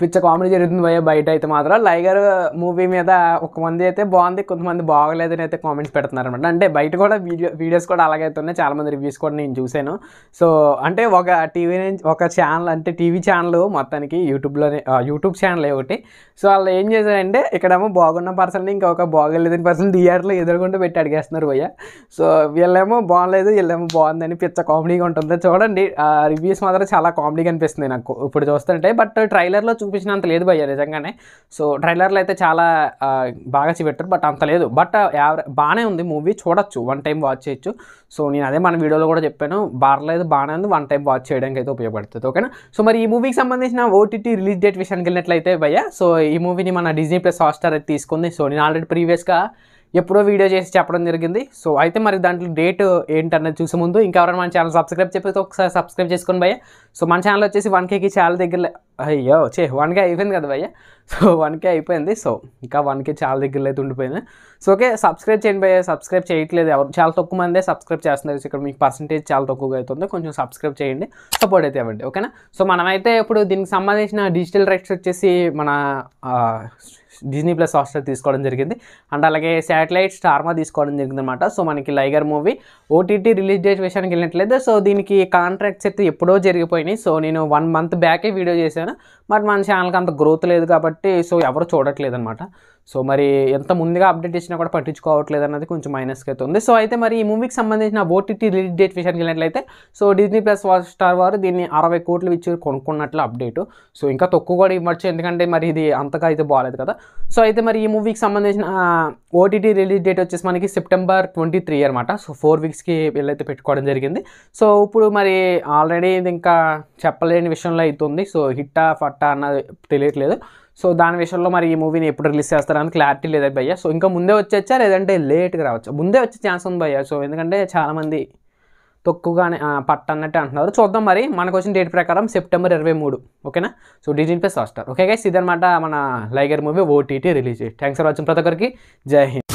పిచ్చ కామెడీ జరుగుతుంది భయ బయట అయితే మాత్రం లైగర్ మూవీ మీద ఒక మంది అయితే బాగుంది కొంతమంది అని అయితే కామెంట్స్ పెడుతున్నారు అనమాట అంటే బయట కూడా వీడియో వీడియోస్ కూడా అలాగే ఉన్నాయి చాలామంది రివ్యూస్ కూడా నేను చూశాను సో అంటే ఒక టీవీ నుంచి ఒక ఛానల్ అంటే టీవీ ఛానల్ మొత్తానికి యూట్యూబ్లోనే యూట్యూబ్ ఛానల్ ఒకటి సో వాళ్ళు ఏం చేశారంటే ఇక్కడేమో బాగున్న పర్సన్ని ఇంకొక బాగోలేదని పర్సన్ థియేటర్లో ఎదురుకుంటూ పెట్టి అడిగేస్తున్నారు భయ్య సో వీళ్ళేమో బాగలేదు వీళ్ళేమో బాగుందని పిచ్చ కామెడీగా ఉంటుంది చూడండి రివ్యూస్ మాత్రం చాలా కామెడీగా అనిపిస్తుంది నాకు ఇప్పుడు చూస్తుంటే బట్ ట్రైలర్లో చూపించినంత లేదు భయ్య నిజంగానే సో ట్రైలర్లు అయితే చాలా బాగా చూపెట్టారు బట్ అంత లేదు బట్ యావరే బాగానే ఉంది మూవీ చూడొచ్చు వన్ టైం వాచ్ చేయొచ్చు సో నేను అదే మన వీడియోలో కూడా చెప్పాను బార్లేదు బాగానే ఉంది వన్ టైం వాచ్ చేయడానికి అయితే ఉపయోగపడుతుంది ఓకేనా సో మరి ఈ మూవీకి సంబంధించిన ఓటీటీ రిలీజ్ డేట్ విషయానికి వెళ్ళినట్లయితే భయ్య సో ఈ మూవీని మన డిజ్నీ ప్లస్ హాస్టార్ అయితే తీసుకుంది సో నేను ఆల్రెడీ ప్రీవియస్గా ఎప్పుడో వీడియో చేసి చెప్పడం జరిగింది సో అయితే మరి దాంట్లో డేట్ ఏంటన్నది చూసే ముందు ఇంకా ఎవరైనా మన ఛానల్ సబ్స్క్రైబ్ చెప్పి ఒకసారి సబ్స్క్రైబ్ చేసుకోండి భయ్య సో మన ఛానల్ వచ్చేసి వన్ కేకి చాలా దగ్గర అయ్యో చే వన్ కే అయిపోయింది కదా భయ్య సో వన్ కే అయిపోయింది సో ఇంకా వన్ కే చాలా దగ్గరలో అయితే ఉండిపోయింది సో ఓకే సబ్స్క్రైబ్ చేయండి భయ్య సబ్స్క్రైబ్ చేయట్లేదు ఎవరు చాలా తక్కువ మందే సబ్స్క్రైబ్ చేస్తున్నారు ఇక్కడ మీకు పర్సంటేజ్ చాలా తక్కువగా అవుతుంది కొంచెం సబ్స్క్రైబ్ చేయండి సపోర్ట్ అయితే ఇవ్వండి ఓకేనా సో మనమైతే ఇప్పుడు దీనికి సంబంధించిన డిజిటల్ రైట్స్ వచ్చేసి మన డిజ్నీ ప్లస్ హాస్టర్ తీసుకోవడం జరిగింది అండ్ అలాగే శాటిలైట్ స్టార్మా తీసుకోవడం జరిగింది అనమాట సో మనకి Liger movie OTT release date విషయానికి వెళ్ళట్లేదు సో దీనికి కాంట్రాక్ట్స్ అయితే ఎప్పుడో జరిగిపోయినాయి సో నేను వన్ మంత్ బ్యాకే వీడియో చేశాను బట్ మన ఛానల్కి అంత గ్రోత్ లేదు కాబట్టి సో ఎవరు చూడట్లేదు అనమాట సో మరి ఎంత ముందుగా అప్డేట్ చేసినా కూడా పట్టించుకోవట్లేదు అన్నది కొంచెం మైనస్గా అయితే ఉంది సో అయితే మరి ఈ మూవీకి సంబంధించిన ఓటీటీ రిలీజ్ డేట్ విషయానికి వెళ్ళినట్లయితే సో డిజ్నీ ప్లస్ స్టార్ వారు దీన్ని అరవై కోట్లు ఇచ్చి కొనుక్కున్నట్లు అప్డేట్ సో ఇంకా తక్కువ కూడా ఇవ్వచ్చు ఎందుకంటే మరి ఇది అంతగా అయితే బాగాలేదు కదా సో అయితే మరి ఈ మూవీకి సంబంధించిన ఓటీటీ రిలీజ్ డేట్ వచ్చేసి మనకి సెప్టెంబర్ ట్వంటీ త్రీ అనమాట సో ఫోర్ వీక్స్కి వీళ్ళైతే పెట్టుకోవడం జరిగింది సో ఇప్పుడు మరి ఆల్రెడీ ఇది ఇంకా చెప్పలేని విషయంలో అవుతుంది సో హిట్టా ఫట్టా అన్నది తెలియట్లేదు సో దాని విషయంలో మరి ఈ మూవీని ఎప్పుడు రిలీజ్ చేస్తారు అని క్లారిటీ లేదా భయ్య సో ఇంకా ముందే వచ్చేచ్చా లేదంటే లేట్గా రావచ్చు ముందే వచ్చే ఛాన్స్ ఉంది భయ్య సో ఎందుకంటే చాలామంది తక్కువగానే పట్ట అన్నట్టు అంటున్నారు చూద్దాం మరి మనకు వచ్చిన డేట్ ప్రకారం సెప్టెంబర్ ఇరవై మూడు ఓకేనా so Disney plus Hotstar okay guys ఇదనమాట మన Liger movie OTT release thanks for watching ప్రతి ఒక్కరికి జై హింద్